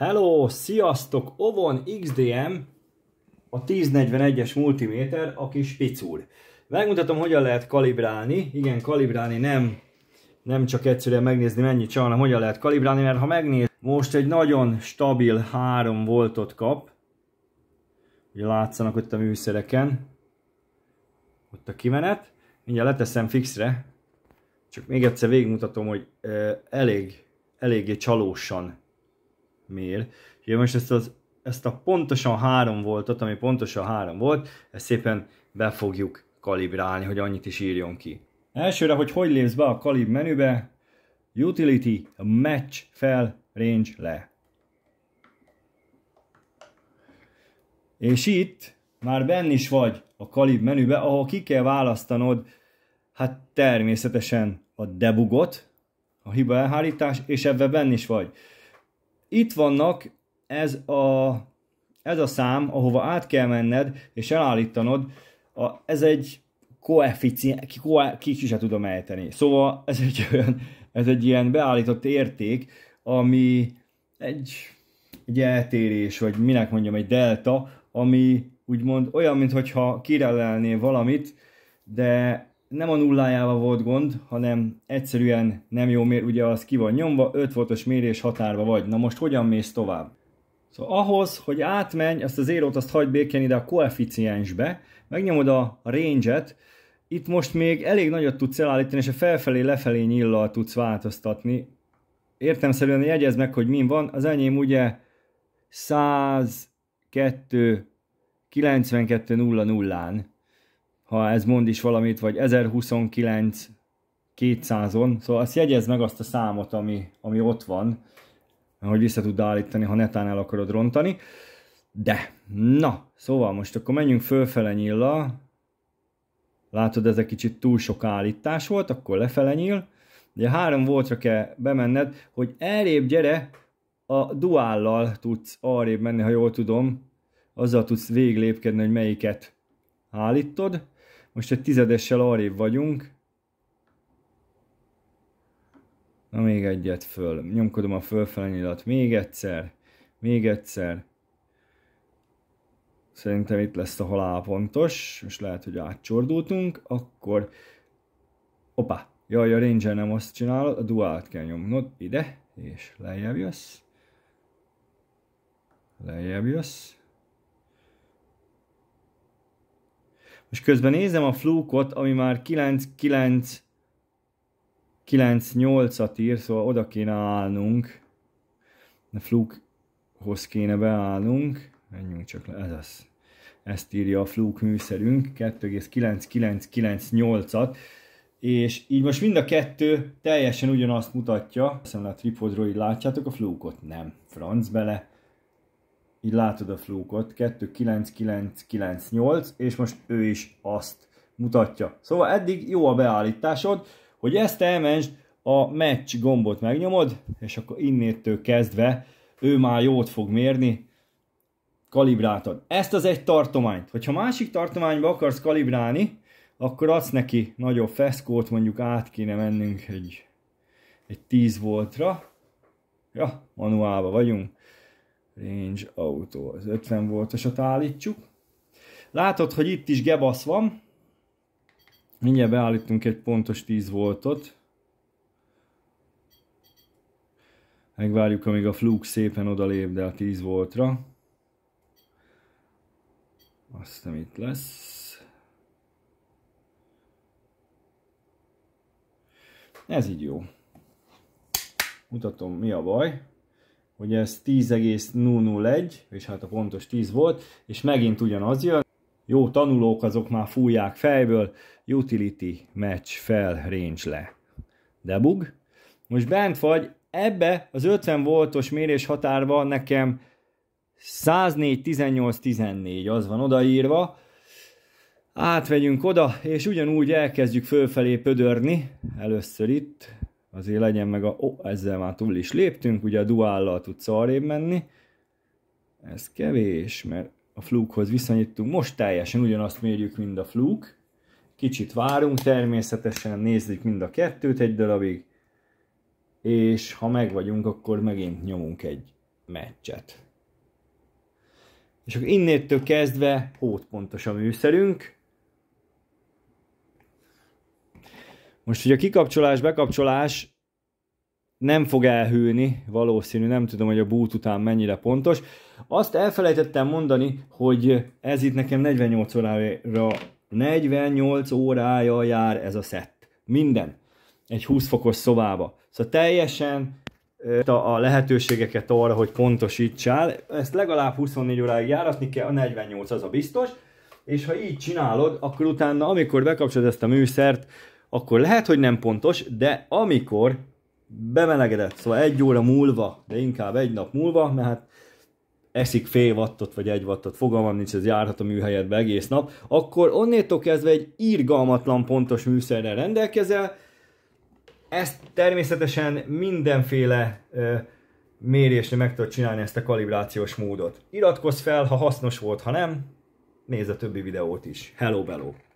Hello, sziasztok! Ovon XDM, a 1041-es multiméter, a kis picúr. Megmutatom, hogyan lehet kalibrálni. Igen, kalibrálni nem, nem csak egyszerűen megnézni mennyi csal. hanem hogyan lehet kalibrálni, mert ha megnéz, most egy nagyon stabil 3 voltot kap. Ugye látszanak ott a műszereken. Ott a kimenet. Mindjárt leteszem fixre. Csak még egyszer végigmutatom, hogy euh, elég, eléggé csalósan miért. Ugye most ezt, az, ezt a pontosan három voltot, ami pontosan három volt, ezt szépen be fogjuk kalibrálni, hogy annyit is írjon ki. Elsőre, hogy hogy lépsz be a kalib menübe, utility, match, fel, range, le. És itt már benn is vagy a kalib menübe, ahol ki kell választanod, hát természetesen a debugot, a hiba elhárítás, és ebben benn is vagy. Itt vannak, ez a, ez a szám, ahova át kell menned és elállítanod, a, ez egy koeficient, ki, ki se tudom ejteni. Szóval ez egy olyan, ez egy ilyen beállított érték, ami egy, egy eltérés, vagy minek mondjam, egy delta, ami úgymond olyan, mintha kirelelnél valamit, de nem a nullájával volt gond, hanem egyszerűen nem jó mér, ugye az ki van nyomva, 5 voltos mérés határba vagy. Na most hogyan mész tovább? Szóval ahhoz, hogy átmenj, ezt az érót azt hagyd békén ide a koeficiensbe, megnyomod a range-et, itt most még elég nagyot tudsz elállítani, és a felfelé-lefelé nyillal tudsz változtatni. Értemszerűen jegyezd meg, hogy min van, az enyém ugye 102 92 0 0 ha ez mond is valamit, vagy 1029 200-on, szóval azt jegyez meg azt a számot, ami, ami ott van, hogy vissza tud állítani, ha netán el akarod rontani. De, na, szóval most akkor menjünk fölfele nyilla. Látod, ez egy kicsit túl sok állítás volt, akkor lefele nyíl. Ugye három voltra kell bemenned, hogy elrébb gyere, a duállal tudsz arrébb menni, ha jól tudom. Azzal tudsz véglépkedni, hogy melyiket állítod. Most egy tizedessel arrébb vagyunk. Na még egyet föl. Nyomkodom a fölfele nyilat. Még egyszer. Még egyszer. Szerintem itt lesz a halálpontos. Most lehet, hogy átcsordultunk. Akkor... Opa! Jaj, a Ranger nem azt csinálod, a duált kell nyomnod ide, és lejjebb jössz. Lejjebb jössz. És közben nézem a flúkot, ami már 9-9 9-8-at ír, szóval oda kéne állnunk. A flúkhoz kéne beállnunk. Menjünk csak le, ez az. Ezt írja a flúk műszerünk, 2,9998-at. És így most mind a kettő teljesen ugyanazt mutatja. Aztán a tripodról így látjátok, a flúkot? nem franc bele így látod a flúkot, 29998, és most ő is azt mutatja. Szóval eddig jó a beállításod, hogy ezt elmentsd, a match gombot megnyomod, és akkor innétől kezdve ő már jót fog mérni, kalibráltad. Ezt az egy tartományt. Hogyha másik tartományba akarsz kalibrálni, akkor adsz neki nagyobb feszkót, mondjuk át kéne mennünk egy, egy 10 voltra. Ja, manuálba vagyunk. Range Auto. Az 50 voltosat állítjuk. Látod, hogy itt is gebasz van. Mindjárt beállítunk egy pontos 10 voltot. Megvárjuk, amíg a fluk szépen de a 10 voltra. Azt nem itt lesz. Ez így jó. Mutatom, mi a baj. Hogy ez 10,001, és hát a pontos 10 volt, és megint ugyanaz jön. Jó tanulók azok már fújják fejből, utility match fel range le. Debug. Most bent vagy, ebbe az 50 voltos mérés határba nekem 104, 18, 14 az van odaírva, átvegyünk oda, és ugyanúgy elkezdjük fölfelé pödörni, először itt, azért legyen meg a, ó, oh, ezzel már túl is léptünk, ugye a duállal tudsz arrébb menni, ez kevés, mert a flúkhoz viszonyítunk, most teljesen ugyanazt mérjük, mint a flúk, kicsit várunk természetesen, nézzük mind a kettőt egy darabig, és ha meg vagyunk, akkor megint nyomunk egy meccset. És akkor innétől kezdve hótpontos a műszerünk, Most, hogy a kikapcsolás, bekapcsolás nem fog elhűlni, valószínű, nem tudom, hogy a boot után mennyire pontos. Azt elfelejtettem mondani, hogy ez itt nekem 48 órára, 48 órája jár ez a szett. Minden. Egy 20 fokos szobába. Szóval teljesen a lehetőségeket arra, hogy pontosítsál. Ezt legalább 24 óráig járatni kell, a 48 az a biztos. És ha így csinálod, akkor utána, amikor bekapcsolod ezt a műszert, akkor lehet, hogy nem pontos, de amikor bemelegedett, szóval egy óra múlva, de inkább egy nap múlva, mert hát eszik fél wattot vagy egy wattot, fogalmam nincs, ez járhat a műhelyedbe egész nap, akkor onnétól kezdve egy írgalmatlan pontos műszerrel rendelkezel, ezt természetesen mindenféle ö, mérésre meg tudod csinálni ezt a kalibrációs módot. Iratkozz fel, ha hasznos volt, ha nem, nézz a többi videót is. Hello, bello!